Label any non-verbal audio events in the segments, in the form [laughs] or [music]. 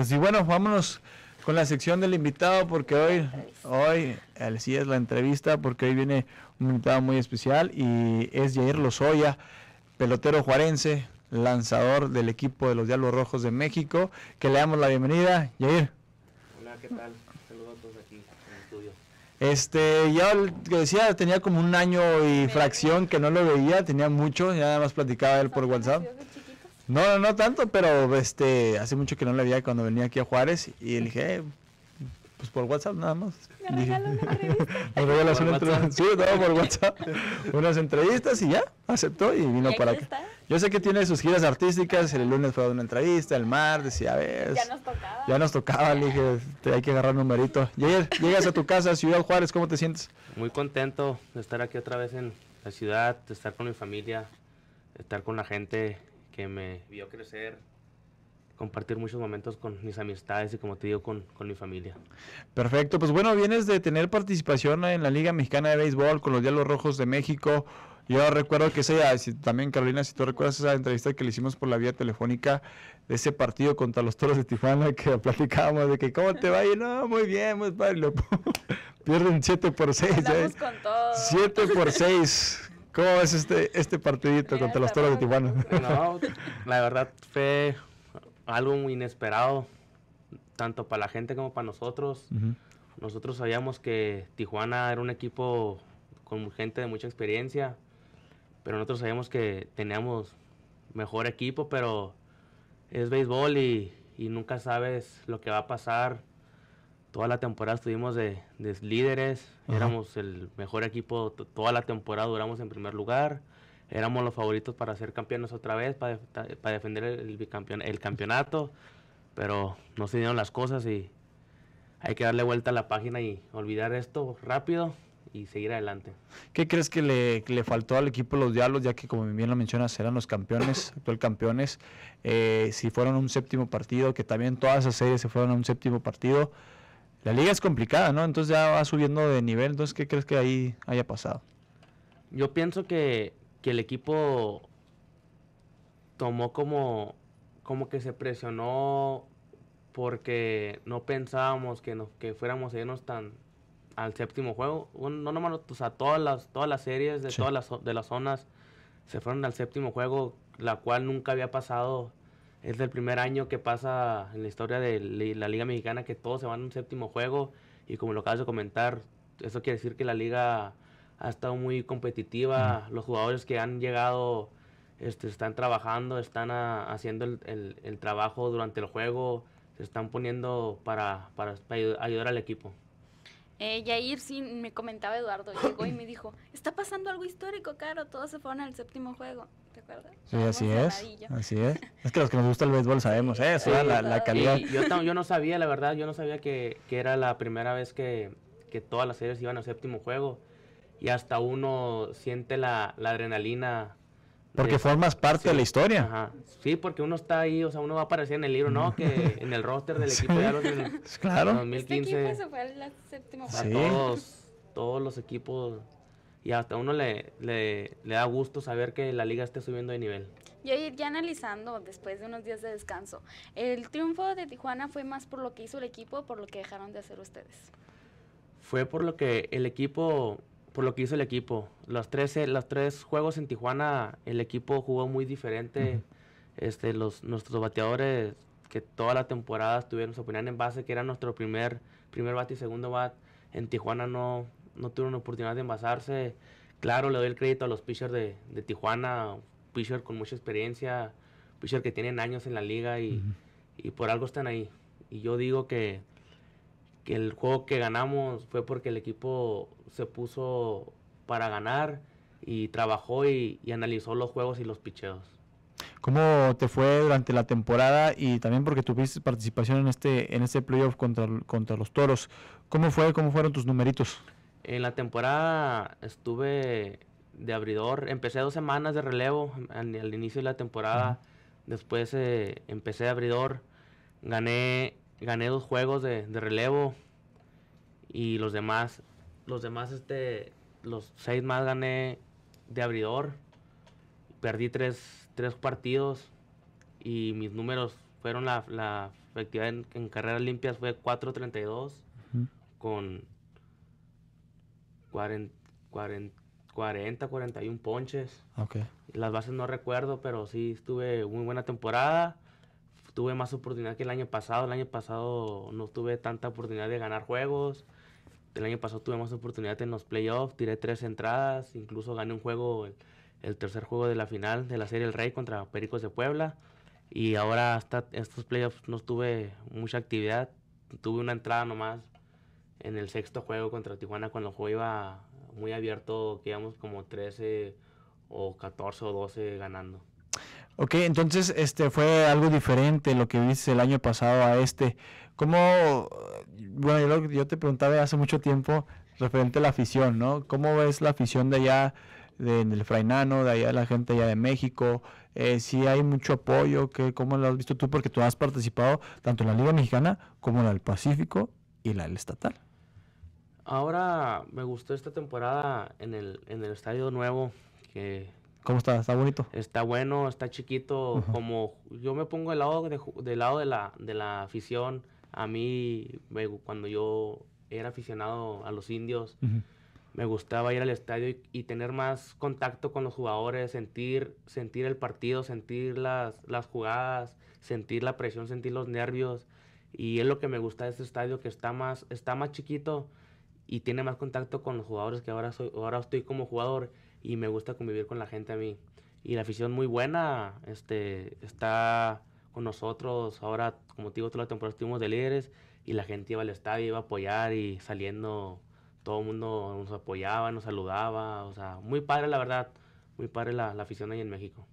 Pues y bueno, vámonos con la sección del invitado porque hoy, hoy sí es la entrevista porque hoy viene un invitado muy especial y es Jair Lozoya, pelotero juarense, lanzador del equipo de los Diablos Rojos de México, que le damos la bienvenida. Jair. Hola, ¿qué tal? Saludos a todos aquí en el estudio. Este, ya que decía, tenía como un año y fracción que no lo veía, tenía mucho, y nada más platicaba él por WhatsApp. No, no, no tanto, pero este, hace mucho que no le veía cuando venía aquí a Juárez y le dije, eh, pues por WhatsApp nada más. Me [laughs] Sí, por WhatsApp. Unas entrevistas y ya, aceptó y vino para acá. Yo sé que tiene sus giras artísticas, el lunes fue a una entrevista, el martes y a ver. Ya nos tocaba. Ya nos tocaba, le dije, te hay que agarrar numerito. llegas a tu casa, Ciudad Juárez, ¿cómo te sientes? Muy contento de estar aquí otra vez en la ciudad, de estar con mi familia, de estar con la gente, que me vio crecer, compartir muchos momentos con mis amistades y como te digo, con, mi familia. Perfecto, pues bueno, vienes de tener participación en la Liga Mexicana de Béisbol con los Diablos Rojos de México. Yo recuerdo que esa, también Carolina, si tú recuerdas esa entrevista que le hicimos por la vía telefónica de ese partido contra los Toros de Tijuana que [laughs] platicábamos de que cómo te va y no, muy bien, muy padre. [laughs] Pierden 7 por 6. ¿eh? 7 por 6. ¿Cómo es este, este partidito contra los toros de Tijuana? [laughs] la verdad fue algo muy inesperado, tanto para la gente como para nosotros. Nosotros sabíamos que Tijuana era un equipo con gente de mucha experiencia, pero nosotros sabíamos que teníamos mejor equipo, pero es béisbol y nunca sabes lo que va a pasar toda la temporada estuvimos de, líderes, éramos el mejor equipo, toda la temporada duramos en primer lugar, éramos los favoritos para ser campeones otra vez, para, defender el, el campeonato, pero no se dieron las cosas y hay que darle vuelta a la página y olvidar esto rápido y seguir adelante. ¿Qué crees que le, faltó al equipo los Diablos, ya que como bien lo mencionas, eran los campeones, [coughs] actual campeones, eh, si fueron un séptimo partido, que también todas esas series se fueron a un séptimo partido, la liga es complicada, ¿no? Entonces ya va subiendo de nivel. Entonces, ¿qué crees que ahí haya pasado? Yo pienso que, que el equipo tomó como, como que se presionó porque no pensábamos que, que fuéramos a irnos tan al séptimo juego. No nomás, o sea, todas las, todas las series de todas las, de las zonas se fueron al séptimo juego, la cual nunca había pasado es el primer año que pasa en la historia de la Liga Mexicana que todos se van a un séptimo juego y como lo acabas de comentar, eso quiere decir que la liga ha estado muy competitiva, los jugadores que han llegado este, están trabajando, están haciendo el, trabajo durante el juego, se están poniendo para, ayudar al equipo. Eh, Yair, sí, me comentaba Eduardo, llegó y me [coughs] dijo, está pasando algo histórico, Caro, todos se fueron al séptimo juego. ¿verdad? Sí, así es. Así es. [laughs] Es que los que nos gusta el béisbol sabemos eso, la, la, calidad. yo, no sabía, la verdad, yo no sabía que, que era la primera vez que, que, todas las series iban a séptimo juego. Y hasta uno siente la, la adrenalina. Porque formas parte de la historia. Ajá. Sí, porque uno está ahí, o sea, uno va a aparecer en el libro, ¿no? Mm. Que en el roster del [laughs] equipo de pues claro. 2015. Este fue al séptimo todos, todos los equipos y hasta uno le, le, le da gusto saber que la liga esté subiendo de nivel. Y ahí ya analizando, después de unos días de descanso, ¿el triunfo de Tijuana fue más por lo que hizo el equipo o por lo que dejaron de hacer ustedes? Fue por lo que el equipo, por lo que hizo el equipo. Los tres, eh, los tres juegos en Tijuana, el equipo jugó muy diferente. este, los, nuestros bateadores que toda la temporada estuvieron, se ponían en base, que era nuestro primer, primer bat y segundo bat, en Tijuana no, no tuvieron oportunidad de envasarse. Claro, le doy el crédito a los pitchers de, Tijuana, pitcher con mucha experiencia, pitcher que tienen años en la liga y, por algo están ahí. Y yo digo que, el juego que ganamos fue porque el equipo se puso para ganar y trabajó y, analizó los juegos y los picheos. ¿Cómo te fue durante la temporada y también porque tuviste participación en este en este playoff contra, contra los Toros? ¿Cómo fue? ¿Cómo fueron tus numeritos? En la temporada estuve de abridor, empecé dos semanas de relevo al, inicio de la temporada, después eh, empecé de abridor, gané, gané dos juegos de, relevo y los demás, los demás, este, los seis más gané de abridor, perdí tres, tres partidos y mis números fueron la, la efectividad en, carreras limpias fue 4.32 con 40, 41 ponches. Las bases no recuerdo, pero sí estuve muy buena temporada. Tuve más oportunidad que el año pasado. El año pasado no tuve tanta oportunidad de ganar juegos. El año pasado tuve más oportunidad en los playoffs. Tiré tres entradas. Incluso gané un juego, el, tercer juego de la final de la Serie El Rey contra Pericos de Puebla. Y ahora hasta estos playoffs no tuve mucha actividad. Tuve una entrada nomás en el sexto juego contra Tijuana, cuando el juego iba muy abierto, quedamos como 13 o 14 o 12 ganando. Ok, entonces este fue algo diferente lo que viste el año pasado a este. ¿Cómo, bueno, yo, te preguntaba hace mucho tiempo referente a la afición, ¿no? ¿Cómo ves la afición de allá, de, del Frainano, de allá de la gente allá de México? Eh, si hay mucho apoyo, que, ¿cómo lo has visto tú? Porque tú has participado tanto en la Liga Mexicana como en la del Pacífico y la del Estatal. Ahora me gustó esta temporada en el, en el estadio nuevo. Que ¿Cómo está? ¿Está bonito? Está bueno, está chiquito. Como yo me pongo del lado, de, del lado de, la, de la afición, a mí cuando yo era aficionado a los indios, me gustaba ir al estadio y, tener más contacto con los jugadores, sentir, sentir el partido, sentir las, las jugadas, sentir la presión, sentir los nervios. Y es lo que me gusta de este estadio, que está más, está más chiquito y tiene más contacto con los jugadores que ahora soy, ahora estoy como jugador y me gusta convivir con la gente a mí. Y la afición muy buena, este, está con nosotros, ahora como te digo, toda la temporada estuvimos de líderes y la gente iba al estadio, iba a apoyar y saliendo todo el mundo nos apoyaba, nos saludaba, o sea, muy padre la verdad, muy padre la, la afición ahí en México.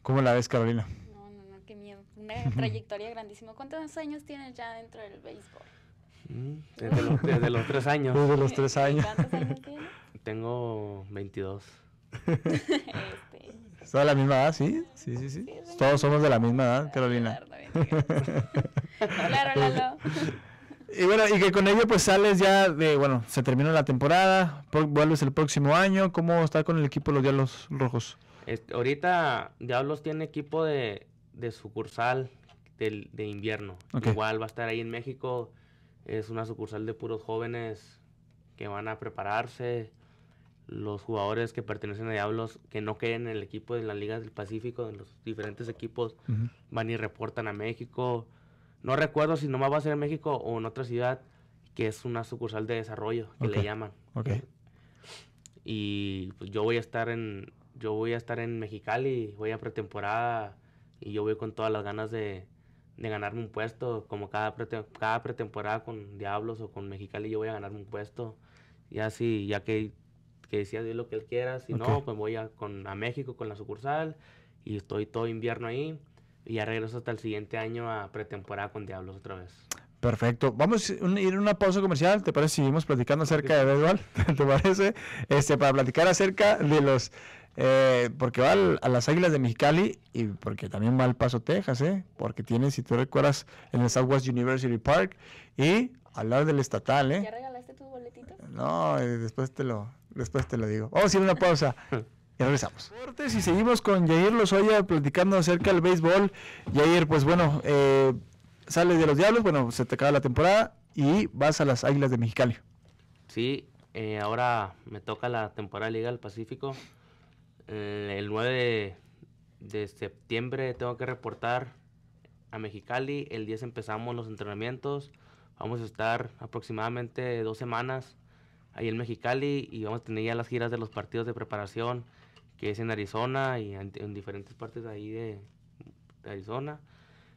¿Cómo la ves, Carolina? No, no, no, qué miedo. Una trayectoria [laughs] grandísima. ¿Cuántos años tienes ya dentro del béisbol? Mm, desde los, tres años. Desde los tres años. ¿Cuántos años Tengo 22. este. [laughs] de la misma edad? Sí, sí, sí. Todos somos de la misma edad, ah, Carolina. claro, [laughs] Lalo. Eh, y bueno, y que con ello pues sales ya de, bueno, se termina la temporada, vuelves el próximo año, ¿cómo está con el equipo de los Diablos Rojos? Este, ahorita Diablos tiene equipo de, de sucursal de, de invierno, igual va a estar ahí en México, es una sucursal de puros jóvenes que van a prepararse, los jugadores que pertenecen a Diablos que no queden en el equipo de la Liga del Pacífico, en los diferentes equipos, van y reportan a México. No recuerdo si nomás va a ser en México o en otra ciudad, que es una sucursal de desarrollo, que le llaman. Okay. Y pues, yo voy a estar en yo voy a estar en Mexicali, voy a pretemporada y yo voy con todas las ganas de, de ganarme un puesto, como cada, cada pretemporada con Diablos o con Mexicali yo voy a ganarme un puesto, y así, ya que, que decía Dios lo que él quiera, si no, pues voy a, con, a México con la sucursal y estoy todo invierno ahí y ya regreso hasta el siguiente año a pretemporada con Diablos otra vez. Perfecto. Vamos a ir a una pausa comercial. ¿Te parece? Seguimos platicando acerca de béisbol. [laughs] ¿Te parece? Este, para platicar acerca de los eh, porque va a las Águilas de Mexicali y porque también va al Paso, Texas, ¿eh? Porque tiene, si tú recuerdas, en el Southwest University Park y al lado del estatal, ¿eh? ¿Ya regalaste tu boletito? No, eh, después te lo, después te lo digo. Vamos a hacer una pausa. [laughs] Y regresamos. Y seguimos con Jair Lozoya platicando acerca del béisbol. Jair, pues bueno, eh, sales de los Diablos, bueno, se te acaba la temporada y vas a las Águilas de Mexicali. Sí, ahora me toca la temporada Liga del Pacífico. Mm, el 9 de, de septiembre tengo que reportar a Mexicali. El 10 empezamos los entrenamientos. Vamos a estar aproximadamente dos semanas ahí en Mexicali y vamos a tener ya las giras de los partidos de preparación que es en Arizona y en, diferentes partes de ahí de, Arizona.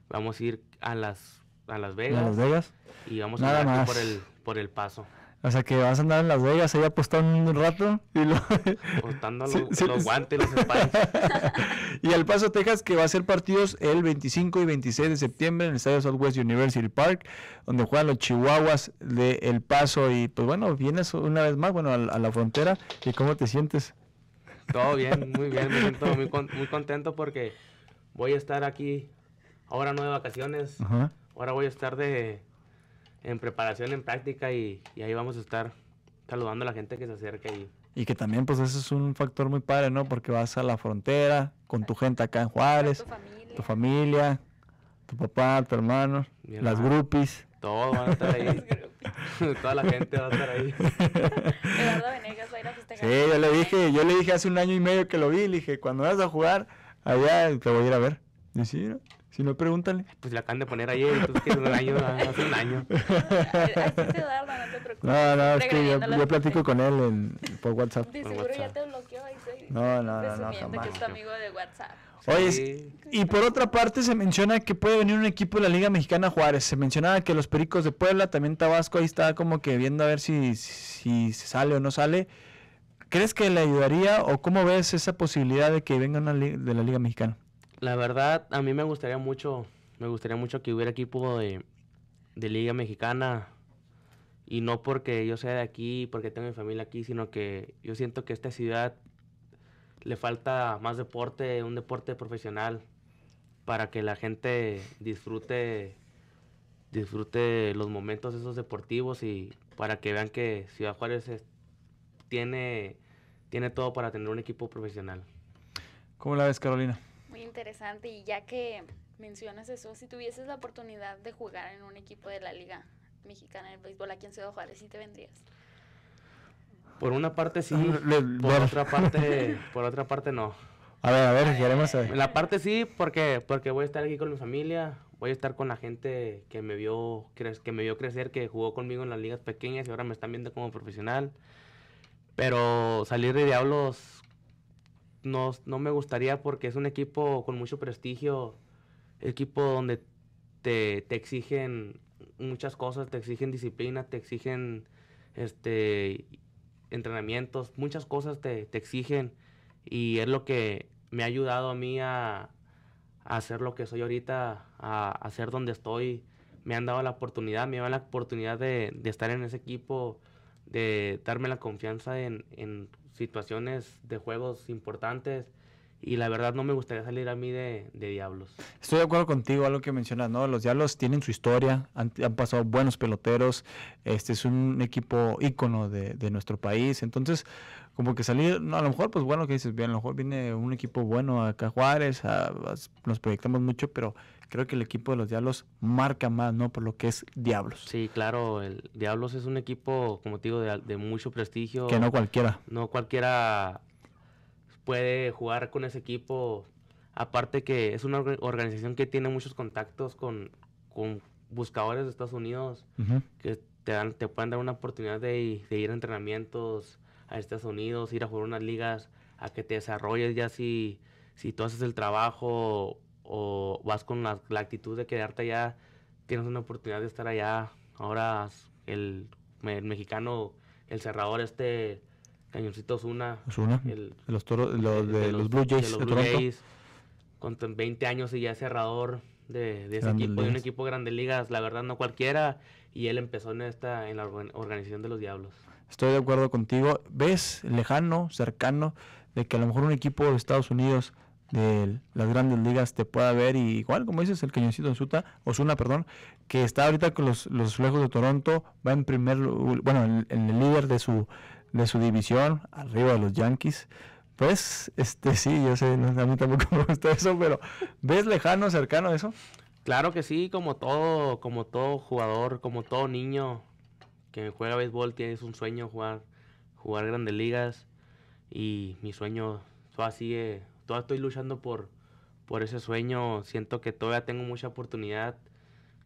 Vamos a ir a las a Las Vegas. Y vamos a ir por el por el paso. O sea, que vas a andar en Las Vegas ahí apostando un rato y [laughs] Apostando los, guantes, los espaldas. [laughs] y El Paso, Texas, que va a ser partidos el 25 y 26 de septiembre en el Estadio Southwest University Park, donde juegan los Chihuahuas de El Paso. Y pues bueno, vienes una vez más, bueno, a, la frontera. ¿Y cómo te sientes? Todo [laughs] bien, muy bien. muy, contento porque voy a estar aquí. Ahora no de vacaciones. Ahora voy a estar de en preparación, en práctica y, ahí vamos a estar saludando a la gente que se acerca. Y... y que también pues eso es un factor muy padre, ¿no? Porque vas a la frontera con tu gente acá en Juárez, tu familia, tu, familia, tu papá, tu hermano, las grupis. Todo van a estar ahí. [laughs] [laughs] Toda la gente va a estar ahí. [laughs] Sí, yo le dije, yo le dije hace un año y medio que lo vi, le dije, cuando vas a jugar allá te voy a ir a ver. Y sí, ¿no? Si no, pregúntale. Pues la acaban de poner ayer, [laughs] hace un año. no No, es que yo, platico con él en, por WhatsApp. De seguro ya te bloqueó ahí. No, no, no, no, jamás. que es amigo de WhatsApp. Oye, y por otra parte se menciona que puede venir un equipo de la Liga Mexicana a Juárez. Se mencionaba que los Pericos de Puebla, también Tabasco, ahí estaba como que viendo a ver si, si sale o no sale. ¿Crees que le ayudaría o cómo ves esa posibilidad de que venga de la Liga Mexicana? la verdad, a mí me gustaría mucho, me gustaría mucho que hubiera equipo de, de Liga Mexicana. Y no porque yo sea de aquí, porque tengo mi familia aquí, sino que yo siento que a esta ciudad le falta más deporte, un deporte profesional, para que la gente disfrute, disfrute los momentos esos deportivos y para que vean que Ciudad Juárez tiene, tiene todo para tener un equipo profesional. ¿Cómo la ves, Carolina? interesante y ya que mencionas eso, si tuvieses la oportunidad de jugar en un equipo de la Liga Mexicana del Béisbol aquí en Ciudad Juárez, ¿sí te vendrías? Por una parte sí, [laughs] por otra parte, por otra parte no. A ver, a ver, queremos la parte sí, porque, porque voy a estar aquí con mi familia, voy a estar con la gente que me vio, que me vio crecer, que jugó conmigo en las ligas pequeñas y ahora me están viendo como profesional. Pero salir de Diablos no, me gustaría porque es un equipo con mucho prestigio, equipo donde te, exigen muchas cosas, te exigen disciplina, te exigen este entrenamientos, muchas cosas te, exigen y es lo que me ha ayudado a mí a, hacer lo que soy ahorita, a, ser donde estoy. Me han dado la oportunidad, me dan la oportunidad de, estar en ese equipo, de darme la confianza en situaciones de juegos importantes y la verdad no me gustaría salir a mí de, diablos. Estoy de acuerdo contigo, algo que mencionas, ¿no? Los diablos tienen su historia, han, pasado buenos peloteros, este es un equipo ícono de, nuestro país, entonces como que salir, no, a lo mejor pues bueno que dices, bien, a lo mejor viene un equipo bueno a Juárez, nos proyectamos mucho, pero creo que el equipo de los diablos marca más, ¿no? Por lo que es diablos. Sí, claro, el diablos es un equipo, como te digo, de, de mucho prestigio. Que no cualquiera. No cualquiera puede jugar con ese equipo. Aparte que es una organización que tiene muchos contactos con, con buscadores de Estados Unidos que te, dan, te pueden dar una oportunidad de, ir a entrenamientos a Estados Unidos, ir a jugar unas ligas, a que te desarrolles ya si, si tú haces el trabajo o vas con la, actitud de quedarte allá, tienes una oportunidad de estar allá. Ahora el mexicano, el cerrador este Cañoncito una. Osuna. de los, toros, de, los Blue Jays. Con 20 años y ya cerrador de, ese equipo, de un equipo de Grandes Ligas, la verdad no cualquiera, y él empezó en esta en la organización de los Diablos. Estoy de acuerdo contigo. ¿Ves lejano, cercano, de que a lo mejor un equipo de Estados Unidos de las Grandes Ligas te pueda ver igual, como dices, el cañoncito Osuna, perdón, que está ahorita con los los Lejos de Toronto, va en primer bueno, en el líder de su de su división, arriba de los Yankees. Pues, este sí, yo sé, a mí tampoco [laughs] me gusta eso, pero ¿ves lejano, cercano eso? Claro que sí, como todo, como todo jugador, como todo niño que juega béisbol, tienes un sueño jugar, jugar grandes ligas. Y mi sueño todavía estoy luchando por, por ese sueño. Siento que todavía tengo mucha oportunidad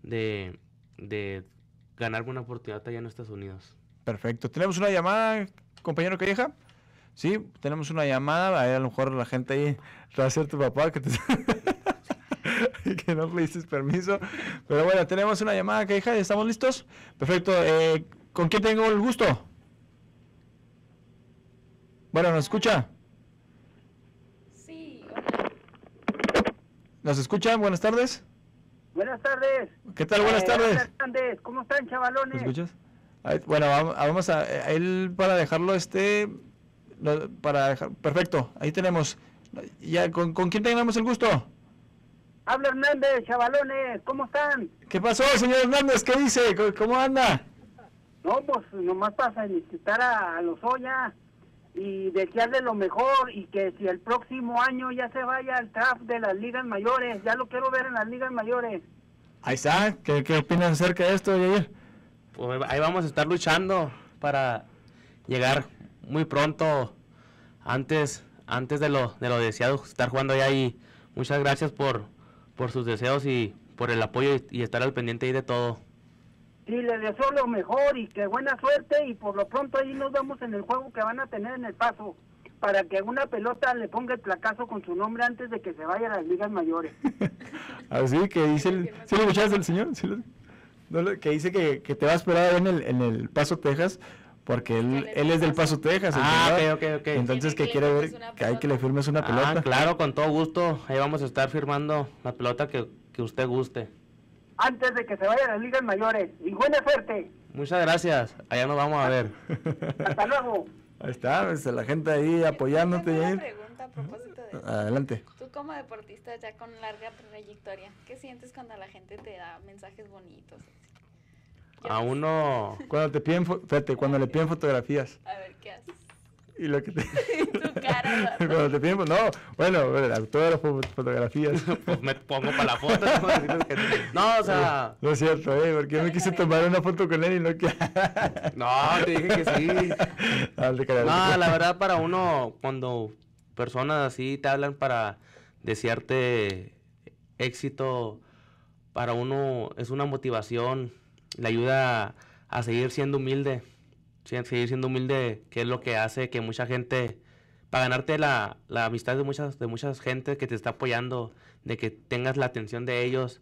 de, de ganarme una oportunidad allá en Estados Unidos. Perfecto. Tenemos una llamada, compañero Calleja. Sí, tenemos una llamada. A, a lo mejor la gente ahí va a ser tu papá que te... [laughs] que no le dices permiso. Pero bueno, tenemos una llamada, Calleja. ¿Estamos listos? Perfecto. Eh, ¿Con quién tengo el gusto? Bueno, ¿nos escucha? Sí, ¿Nos escucha? Buenas tardes. Buenas tardes. ¿Qué tal? Buenas eh, tardes. Buenas tardes. ¿Cómo están, chavalones? ¿Me escuchas? Bueno, vamos a, él eh, para dejarlo este, para dejar, perfecto, ahí tenemos. Ya, ¿con, ¿Con quién tenemos el gusto? Habla Hernández, chavalones, ¿cómo están? ¿Qué pasó, señor Hernández? ¿Qué dice? ¿Cómo anda? No, pues nomás para felicitar a, a los Oya y desearle lo mejor y que si el próximo año ya se vaya al draft de las ligas mayores, ya lo quiero ver en las ligas mayores. Ahí está, ¿qué, qué opinan acerca de esto, Yair? Pues, ahí vamos a estar luchando para llegar muy pronto antes antes de lo, de lo deseado estar jugando ahí muchas gracias por, por sus deseos y por el apoyo y, estar al pendiente ahí de todo. y le deseo lo mejor y que buena suerte y por lo pronto ahí nos vemos en el juego que van a tener en el paso para que una pelota le ponga el placazo con su nombre antes de que se vaya a las ligas mayores. [laughs] Así que dice, ¿sí le escuchaste el señor? ¿Sí no que dice que, que, te va a esperar en el, en el Paso, Texas, porque él, él es del Paso, Texas. Ah, ok, ok, Entonces que, quiere ver que hay que le firmes una ah, pelota. Ah, claro, con todo gusto. Ahí vamos a estar firmando la pelota que, que usted guste. Antes de que se vayan las ligas mayores. Y buena suerte. Muchas gracias. Allá nos vamos a ver. [laughs] Hasta luego. Ahí está, pues, la gente ahí pues, apoyándote. Una pregunta a propósito de... Ah, adelante. Tú como deportista ya con larga trayectoria, ¿qué sientes cuando la gente te da mensajes bonitos? a uno, cuando te piden, fíjate, cuando le piden fotografías. A ver, ¿qué haces? Y lo que te... [laughs] tu cara. [laughs] cuando te piden, no, bueno, todas las fotografías. [laughs] pues me pongo para la foto. no, o sea... No es cierto, eh, porque yo me quise tomar una foto con él y no que... no, te dije que sí. Ah, no la verdad para uno, cuando personas así te hablan para desearte éxito, para uno es una motivación le ayuda a, seguir siendo humilde, seguir siendo humilde, que es lo que hace que mucha gente, para ganarte la, amistad de muchas, de muchas gente que te está apoyando, de que tengas la atención de ellos,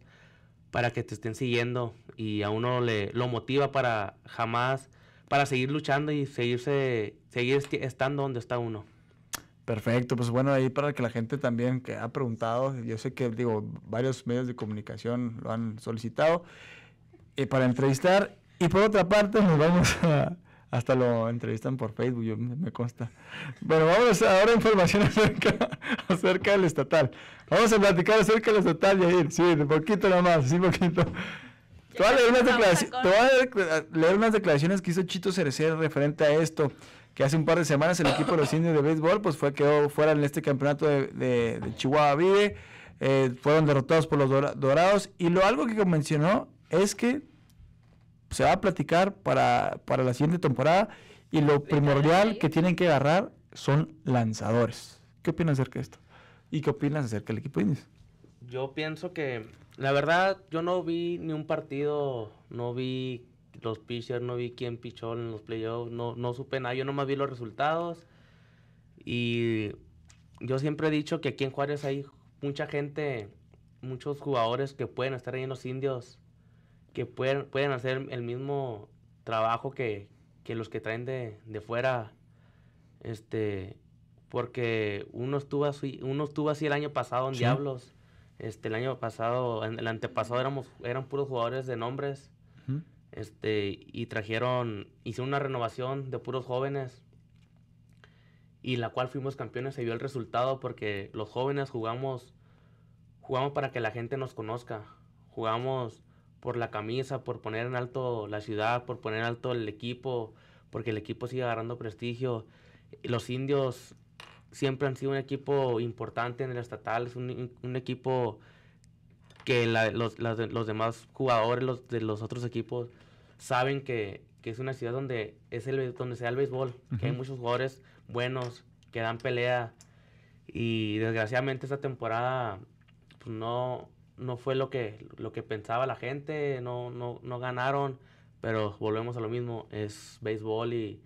para que te estén siguiendo y a uno le, lo motiva para jamás, para seguir luchando y seguirse, seguir estando donde está uno. Perfecto, pues bueno, ahí para que la gente también que ha preguntado, yo sé que digo, varios medios de comunicación lo han solicitado. Eh, para entrevistar. Y por otra parte, nos vamos a. Hasta lo entrevistan por Facebook, yo, me consta. Bueno, vamos a, ahora información [laughs] acerca, acerca del estatal. Vamos a platicar acerca del estatal, Yair. Sí, un poquito nomás, sí, poquito. Te voy, a leer unas declaraciones, que hizo Chito Cerecer referente a esto, que hace un par de semanas el equipo de los indios de béisbol pues fue quedó fuera en este campeonato de, Chihuahua Vive, eh, fueron derrotados por los dorados y lo algo que mencionó es que se va a platicar para, la siguiente temporada y lo primordial que tienen que agarrar son lanzadores. ¿Qué opinas acerca de esto? ¿Y qué opinas acerca del equipo Indies? Yo pienso que, la verdad, yo no vi ni un partido, no vi los pitchers, no vi quién pichó en los playoffs, no, no supe nada, yo nomás vi los resultados. Y yo siempre he dicho que aquí en Juárez hay mucha gente, muchos jugadores que pueden estar ahí en los indios que pueden, pueden hacer el mismo trabajo que, los que traen de, fuera. Este, porque uno estuvo así, uno estuvo así el año pasado en Diablos. Este, el año pasado, el antepasado éramos, eran puros jugadores de nombres. Este, y trajeron, hicieron una renovación de puros jóvenes. Y la cual fuimos campeones, se vio el resultado porque los jóvenes jugamos, jugamos para que la gente nos conozca. Jugamos por la camisa, por poner en alto la ciudad, por poner en alto el equipo, porque el equipo sigue agarrando prestigio. Los indios siempre han sido un equipo importante en el estatal, es un, equipo que los, los, demás jugadores los, de los otros equipos saben que, que, es una ciudad donde, es el, donde se da el béisbol, que hay muchos jugadores buenos que dan pelea y desgraciadamente esta temporada pues, no, no fue lo que, lo que pensaba la gente, no, no, no ganaron, pero volvemos a lo mismo, es béisbol y,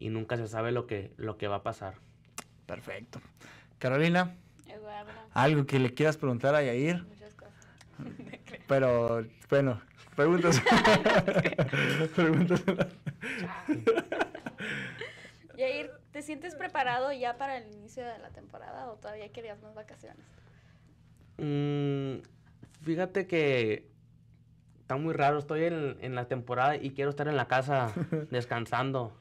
nunca se sabe lo que, lo que va a pasar. Perfecto. Carolina, algo que le quieras preguntar a Yair. Muchas [laughs] [laughs] Pero bueno, preguntas. [laughs] preguntas. Yair, ¿te sientes preparado ya para el inicio de la temporada o todavía querías más vacaciones? Mm, fíjate que está muy raro, estoy en, la temporada y quiero estar en la casa [laughs] descansando.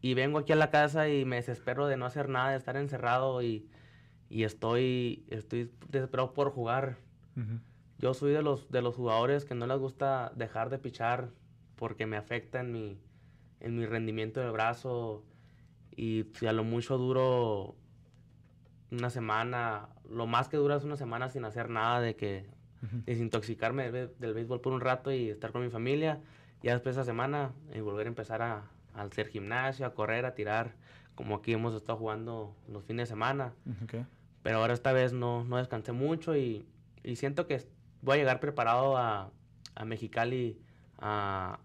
Y vengo aquí a la casa y me desespero de no hacer nada, de estar encerrado y, estoy, estoy desesperado por jugar. Yo soy de los, de los jugadores que no les gusta dejar de pichar porque me afecta en mi, en mi rendimiento del brazo y a lo mucho duro una semana, lo más que dura es una semana sin hacer nada de que desintoxicarme del, béisbol por un rato y estar con mi familia. y después de esa semana, y eh, volver a empezar a, hacer gimnasio, a correr, a tirar, como aquí hemos estado jugando los fines de semana. Pero ahora esta vez no, no descansé mucho y, siento que voy a llegar preparado a, a Mexicali a,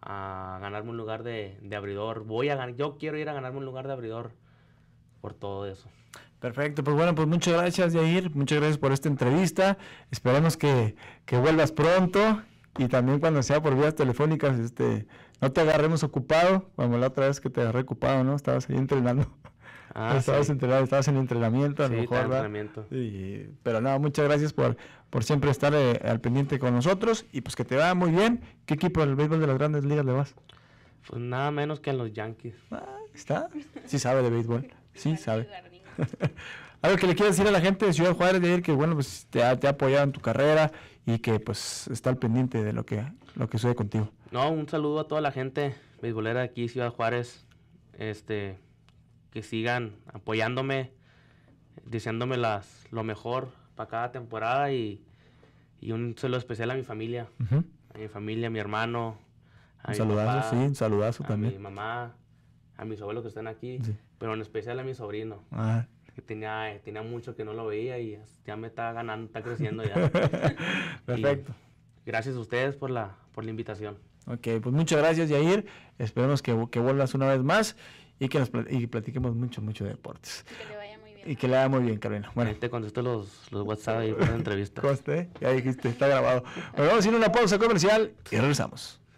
ganarme un lugar de, abridor. Voy a, yo quiero ir a ganarme un lugar de abridor por todo eso. Perfecto, pues bueno, pues muchas gracias Yair, muchas gracias por esta entrevista, esperamos que, que vuelvas pronto y también cuando sea por vías telefónicas, este, no te agarremos ocupado, como la otra vez que te agarré ocupado, ¿no? Estabas ahí entrenando. Ah, [laughs] estabas, entrenando estabas en entrenamiento, a lo mejor. Entrenamiento. pero nada, muchas gracias por, por siempre estar eh, al pendiente con nosotros y pues que te vaya muy bien. ¿Qué equipo del béisbol de las grandes ligas le vas? Pues nada menos que en los Yankees. Ah, está. Sí sabe de béisbol. Sí sabe. [laughs] Algo que le quiero decir a la gente de Ciudad Juárez, de decir que bueno, pues te ha, apoyado en tu carrera y que pues está al pendiente de lo que, lo que sucede contigo. No, un saludo a toda la gente beisbolera aquí, Ciudad Juárez, este, que sigan apoyándome, deseándome las, lo mejor para cada temporada y, un saludo especial a mi familia, a mi familia, a mi hermano, a un saludazo, sí, un saludazo a mi mamá, a mis abuelos que están aquí pero en especial a mi sobrino. Que tenía, tenía mucho que no lo veía y ya me está ganando, está creciendo ya. [laughs] Perfecto. gracias a ustedes por la, por la invitación. Ok, pues muchas gracias Yair. Esperemos que, vuelvas una vez más y que nos y platiquemos mucho, mucho de deportes. Y que le vaya muy bien. Y que le vaya muy bien, Carolina. Bueno. te los, WhatsApp y la [laughs] entrevista. Coste, ya dijiste, está grabado. Bueno, vamos a ir una pausa comercial y regresamos.